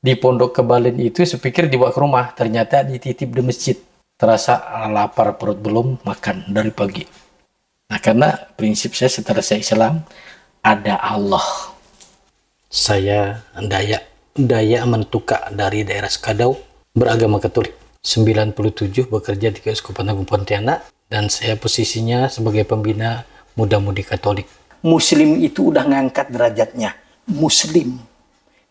di pondok kebalin itu sepikir dibawa ke rumah ternyata dititip di masjid terasa ah, lapar perut belum makan dari pagi nah karena prinsip saya setelah saya Islam ada Allah saya daya daya mentuka dari daerah Sekadau beragama Katolik 97 bekerja di Keuskupan Agung Pontianak dan saya posisinya sebagai pembina muda-mudi Katolik Muslim itu udah ngangkat derajatnya Muslim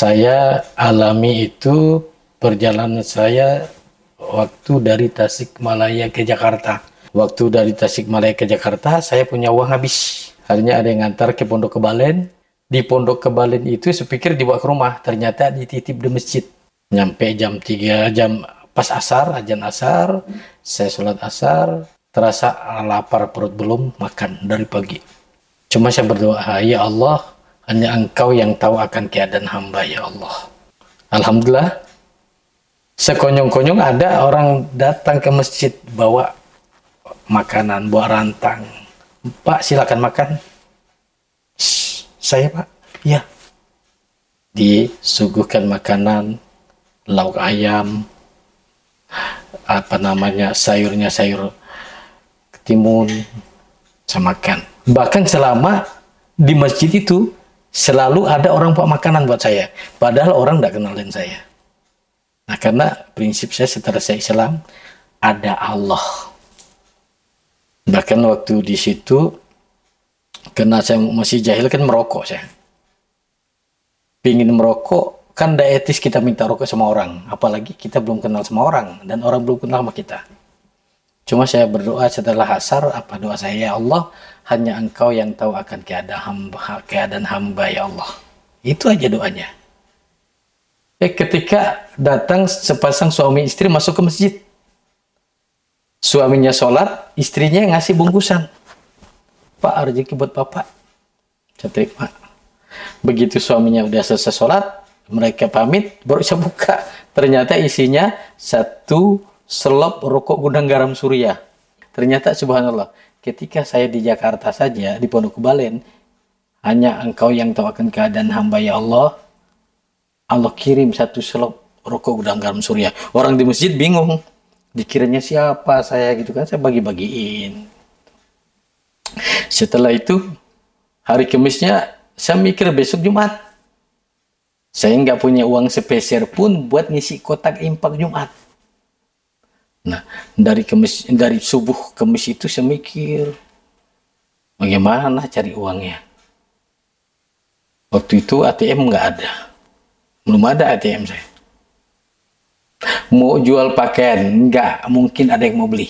saya alami itu perjalanan saya waktu dari Tasikmalaya ke Jakarta. Waktu dari Tasikmalaya ke Jakarta, saya punya uang habis. Akhirnya ada yang ngantar ke Pondok Kebalen. Di Pondok Kebalen itu sepikir dibawa ke rumah, ternyata dititip di masjid. Nyampe jam 3, jam pas asar, ajan asar, saya sholat asar, terasa lapar perut belum makan dari pagi. Cuma saya berdoa, ya Allah, hanya engkau yang tahu akan keadaan hamba ya Allah. Alhamdulillah, sekonyong-konyong ada orang datang ke masjid bawa makanan, bawa rantang. Pak, silakan makan. saya pak, ya. Disuguhkan makanan, lauk ayam, apa namanya sayurnya sayur ketimun saya makan. Bahkan selama di masjid itu Selalu ada orang bawa makanan buat saya, padahal orang tidak kenalin saya. Nah, karena prinsip saya setelah saya Islam, ada Allah. Bahkan waktu di situ, karena saya masih jahil kan merokok saya. Pingin merokok, kan tidak etis kita minta rokok sama orang. Apalagi kita belum kenal sama orang, dan orang belum kenal sama kita. Cuma saya berdoa setelah asar, apa doa saya? Ya Allah, hanya engkau yang tahu akan keadaan hamba, keadaan hamba ya Allah. Itu aja doanya. Eh, ketika datang sepasang suami istri masuk ke masjid. Suaminya sholat, istrinya yang ngasih bungkusan. Pak, rezeki buat bapak. Saya pak Begitu suaminya udah selesai sholat, mereka pamit, baru bisa buka. Ternyata isinya satu selop rokok gudang garam surya Ternyata subhanallah, ketika saya di Jakarta saja, di Pondok Balen, hanya engkau yang tahu akan keadaan hamba ya Allah. Allah kirim satu selop rokok gudang garam surya Orang di masjid bingung. Dikiranya siapa saya gitu kan, saya bagi-bagiin. Setelah itu, hari Kemisnya saya mikir besok Jumat. Saya nggak punya uang sepeser pun buat ngisi kotak impak Jumat. Nah, dari dari subuh ke masjid itu saya mikir bagaimana cari uangnya. Waktu itu ATM nggak ada. Belum ada ATM saya. Mau jual pakaian? Nggak. Mungkin ada yang mau beli.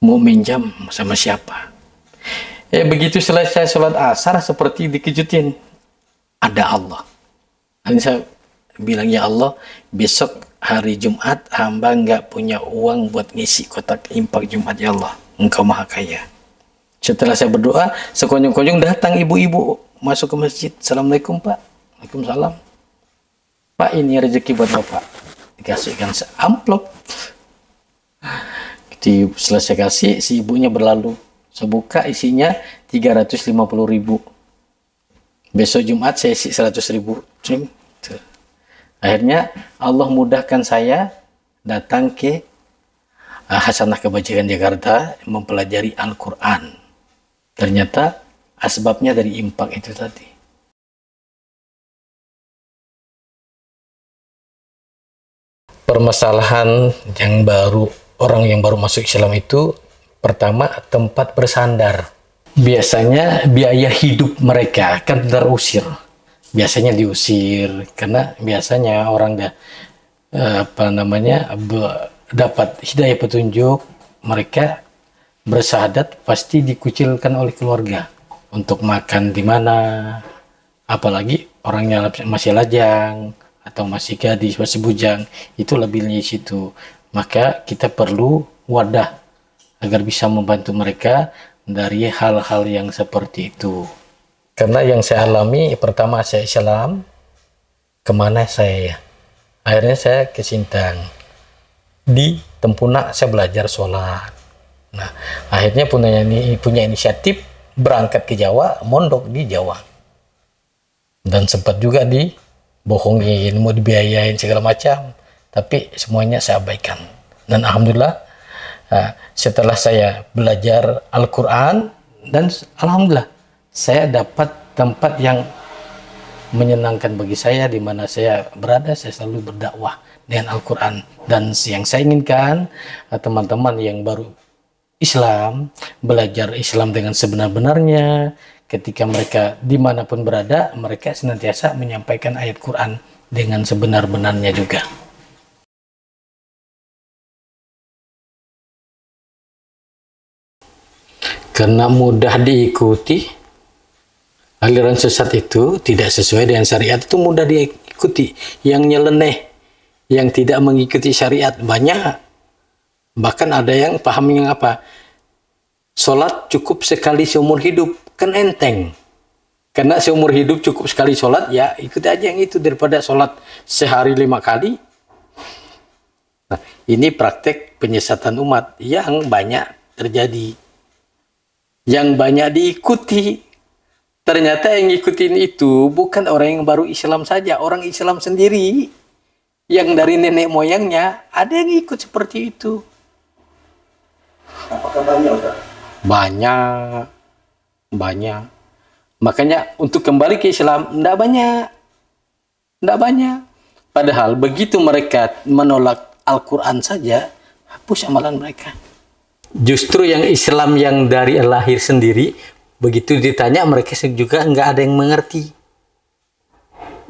Mau minjam sama siapa? Eh begitu selesai sholat asar seperti dikejutin. Ada Allah. Dan saya bilang, ya Allah, besok hari Jumat hamba nggak punya uang buat ngisi kotak impak Jumat ya Allah engkau maha kaya setelah saya berdoa sekonyong-konyong datang ibu-ibu masuk ke masjid Assalamualaikum Pak Waalaikumsalam Pak ini rezeki buat Bapak dikasihkan seamplop di selesai kasih si ibunya berlalu saya buka isinya 350 ribu besok Jumat saya isi 100 ribu Akhirnya Allah mudahkan saya datang ke eh, Hasanah Kebajikan Jakarta mempelajari Al-Quran. Ternyata asbabnya dari impak itu tadi. Permasalahan yang baru orang yang baru masuk Islam itu pertama tempat bersandar. Biasanya biaya hidup mereka akan terusir biasanya diusir karena biasanya orang dah eh, apa namanya be, dapat hidayah petunjuk mereka bersahadat pasti dikucilkan oleh keluarga untuk makan di mana apalagi orangnya masih lajang atau masih gadis masih bujang itu lebihnya di situ maka kita perlu wadah agar bisa membantu mereka dari hal-hal yang seperti itu. Karena yang saya alami pertama saya Islam, kemana saya? Ya? Akhirnya saya ke Sintang. Di Tempunak saya belajar sholat. Nah, akhirnya punya ini punya inisiatif berangkat ke Jawa, mondok di Jawa. Dan sempat juga dibohongin, mau dibiayain segala macam, tapi semuanya saya abaikan. Dan alhamdulillah ah, setelah saya belajar Al-Qur'an dan alhamdulillah saya dapat tempat yang menyenangkan bagi saya di mana saya berada saya selalu berdakwah dengan Al-Qur'an dan yang saya inginkan ah, teman-teman yang baru Islam belajar Islam dengan sebenar-benarnya ketika mereka dimanapun berada mereka senantiasa menyampaikan ayat Quran dengan sebenar-benarnya juga karena mudah diikuti aliran sesat itu tidak sesuai dengan syariat itu mudah diikuti. Yang nyeleneh, yang tidak mengikuti syariat banyak. Bahkan ada yang paham yang apa? Sholat cukup sekali seumur hidup, kan enteng. Karena seumur hidup cukup sekali sholat, ya ikut aja yang itu daripada sholat sehari lima kali. Nah, ini praktek penyesatan umat yang banyak terjadi. Yang banyak diikuti Ternyata yang ngikutin itu bukan orang yang baru Islam saja, orang Islam sendiri yang dari nenek moyangnya ada yang ikut seperti itu. Apakah banyak, Ustaz? Banyak. Banyak. Makanya untuk kembali ke Islam tidak banyak. Tidak banyak. Padahal begitu mereka menolak Al-Quran saja, hapus amalan mereka. Justru yang Islam yang dari lahir sendiri Begitu ditanya mereka juga nggak ada yang mengerti.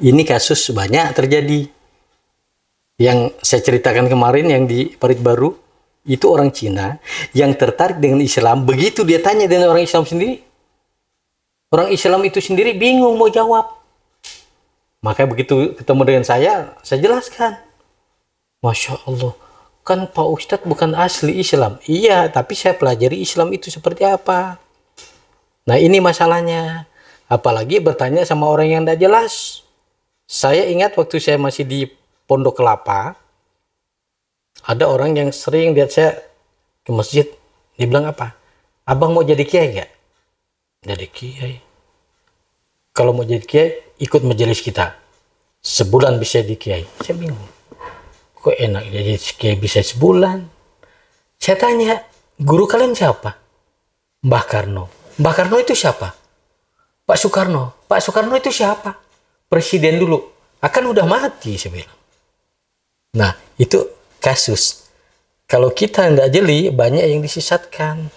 Ini kasus banyak terjadi. Yang saya ceritakan kemarin yang di Parit Baru itu orang Cina yang tertarik dengan Islam. Begitu dia tanya dengan orang Islam sendiri, orang Islam itu sendiri bingung mau jawab. Makanya begitu ketemu dengan saya, saya jelaskan. Masya Allah, kan Pak Ustadz bukan asli Islam. Iya, tapi saya pelajari Islam itu seperti apa. Nah ini masalahnya. Apalagi bertanya sama orang yang tidak jelas. Saya ingat waktu saya masih di Pondok Kelapa, ada orang yang sering lihat saya ke masjid, dia bilang apa? Abang mau jadi kiai nggak? Jadi kiai. Kalau mau jadi kiai, ikut majelis kita. Sebulan bisa jadi kiai. Saya bingung. Kok enak jadi kiai bisa sebulan? Saya tanya, guru kalian siapa? Mbah Karno Mbak Karno itu siapa? Pak Soekarno. Pak Soekarno itu siapa? Presiden dulu. Akan udah mati, saya bilang. Nah, itu kasus. Kalau kita tidak jeli, banyak yang disisatkan.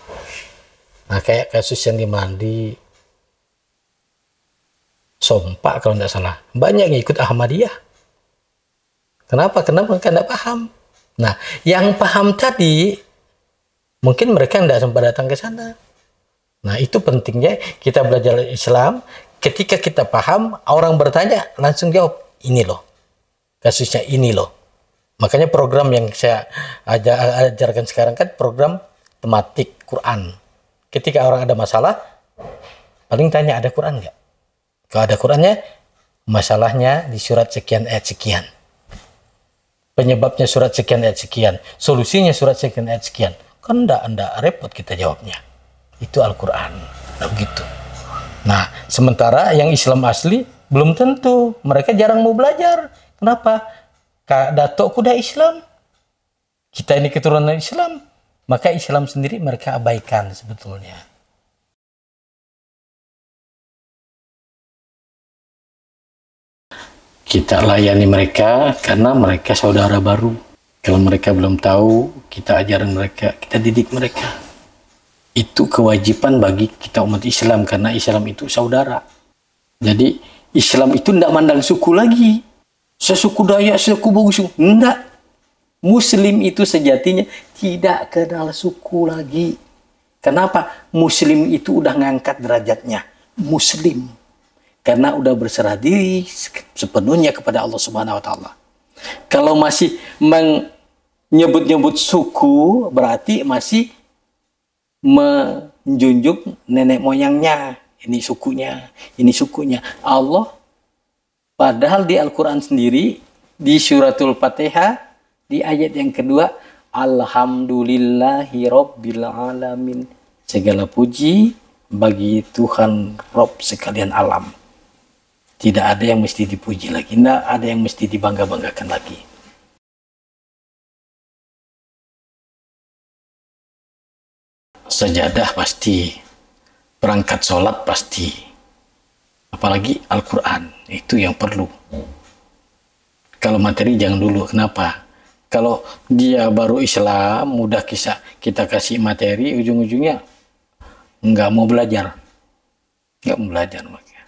Nah, kayak kasus yang dimandi. Mandi, Sompak kalau tidak salah. Banyak yang ikut Ahmadiyah. Kenapa? Kenapa? mereka tidak paham. Nah, yang paham tadi, mungkin mereka tidak sempat datang ke sana. Nah, itu pentingnya kita belajar Islam. Ketika kita paham, orang bertanya langsung jawab, ini loh. Kasusnya ini loh. Makanya program yang saya ajar, ajarkan sekarang kan program tematik Quran. Ketika orang ada masalah, paling tanya ada Quran nggak? Kalau ada Qurannya, masalahnya di surat sekian ayat sekian. Penyebabnya surat sekian ayat sekian. Solusinya surat sekian ayat sekian. Kan enggak, enggak repot kita jawabnya itu Al-Quran. Nah, begitu. Nah, sementara yang Islam asli belum tentu. Mereka jarang mau belajar. Kenapa? Kak Datuk kuda Islam. Kita ini keturunan Islam. Maka Islam sendiri mereka abaikan sebetulnya. Kita layani mereka karena mereka saudara baru. Kalau mereka belum tahu, kita ajarin mereka, kita didik mereka itu kewajiban bagi kita umat Islam karena Islam itu saudara. Jadi Islam itu tidak mandang suku lagi. Sesuku Dayak, sesuku Bugis, enggak. Muslim itu sejatinya tidak kenal suku lagi. Kenapa? Muslim itu udah ngangkat derajatnya. Muslim. Karena udah berserah diri sepenuhnya kepada Allah Subhanahu wa taala. Kalau masih menyebut-nyebut suku berarti masih menjunjung nenek moyangnya ini sukunya ini sukunya Allah padahal di Al-Qur'an sendiri di suratul Fatihah di ayat yang kedua Alhamdulillahi Rabbil Alamin segala puji bagi Tuhan Rob sekalian alam tidak ada yang mesti dipuji lagi tidak ada yang mesti dibangga-banggakan lagi Sejadah pasti, perangkat sholat pasti, apalagi Al-Quran itu yang perlu. Kalau materi jangan dulu, kenapa? Kalau dia baru Islam, mudah kisah kita kasih materi, ujung-ujungnya nggak mau belajar, nggak mau belajar makanya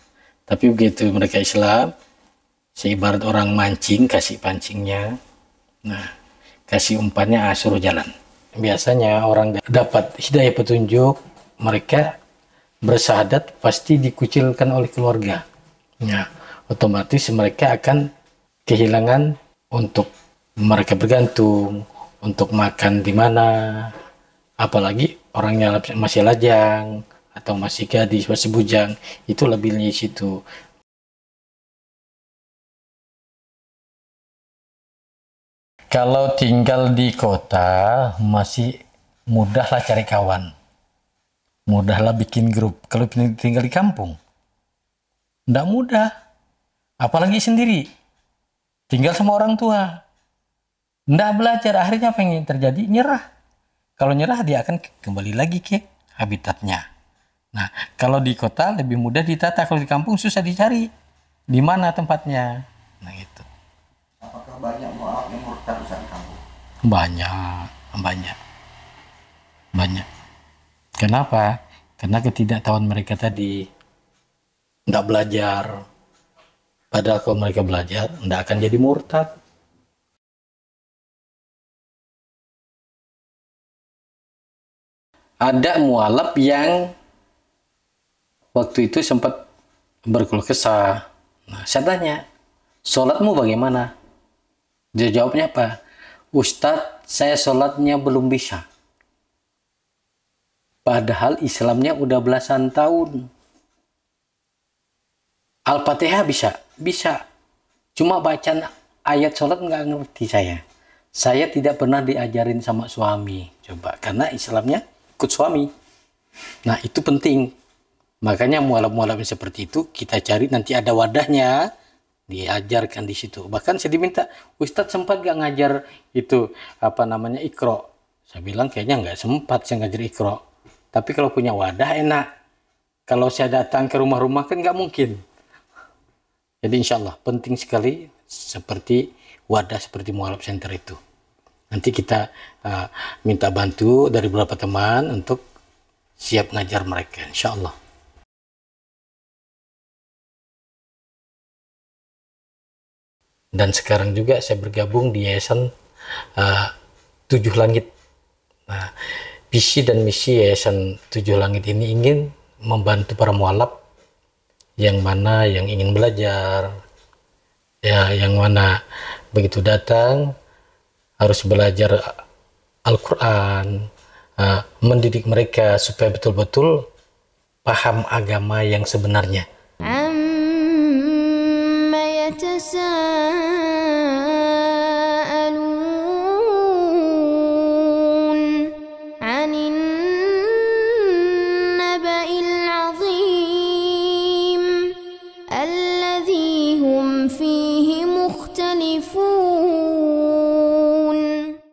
Tapi begitu mereka Islam, seibarat orang mancing kasih pancingnya, nah kasih umpannya ah, suruh jalan biasanya orang dapat hidayah petunjuk mereka bersahadat pasti dikucilkan oleh keluarga. Ya, otomatis mereka akan kehilangan untuk mereka bergantung, untuk makan di mana, apalagi orangnya masih lajang atau masih gadis, masih bujang, itu lebihnya di situ. Kalau tinggal di kota masih mudahlah cari kawan. Mudahlah bikin grup. Kalau tinggal di kampung tidak mudah. Apalagi sendiri. Tinggal sama orang tua. Tidak belajar. Akhirnya apa yang terjadi? Nyerah. Kalau nyerah dia akan kembali lagi ke habitatnya. Nah, kalau di kota lebih mudah ditata, kalau di kampung susah dicari. Di mana tempatnya? Nah, itu. Apakah banyak banyak, banyak. Banyak. Kenapa? Karena ketidaktahuan mereka tadi tidak belajar. Padahal kalau mereka belajar, tidak akan jadi murtad. Ada mualaf yang waktu itu sempat berkeluh kesah. Nah, saya tanya, sholatmu bagaimana? Dia jawabnya apa? Ustadz, saya sholatnya belum bisa. Padahal Islamnya udah belasan tahun. Al-Fatihah bisa? Bisa. Cuma bacaan ayat sholat nggak ngerti saya. Saya tidak pernah diajarin sama suami. Coba, karena Islamnya ikut suami. Nah, itu penting. Makanya mualaf-mualaf seperti itu kita cari nanti ada wadahnya diajarkan di situ. Bahkan saya diminta, Ustadz sempat gak ngajar itu apa namanya ikro. Saya bilang kayaknya nggak sempat saya ngajar ikro. Tapi kalau punya wadah enak. Kalau saya datang ke rumah-rumah kan nggak mungkin. Jadi insya Allah penting sekali seperti wadah seperti mualaf center itu. Nanti kita uh, minta bantu dari beberapa teman untuk siap ngajar mereka insya Allah. dan sekarang juga saya bergabung di Yayasan uh, Tujuh Langit. Nah, visi dan misi Yayasan Tujuh Langit ini ingin membantu para mualaf yang mana yang ingin belajar, ya yang mana begitu datang harus belajar Al-Quran, uh, mendidik mereka supaya betul-betul paham agama yang sebenarnya. يتساءل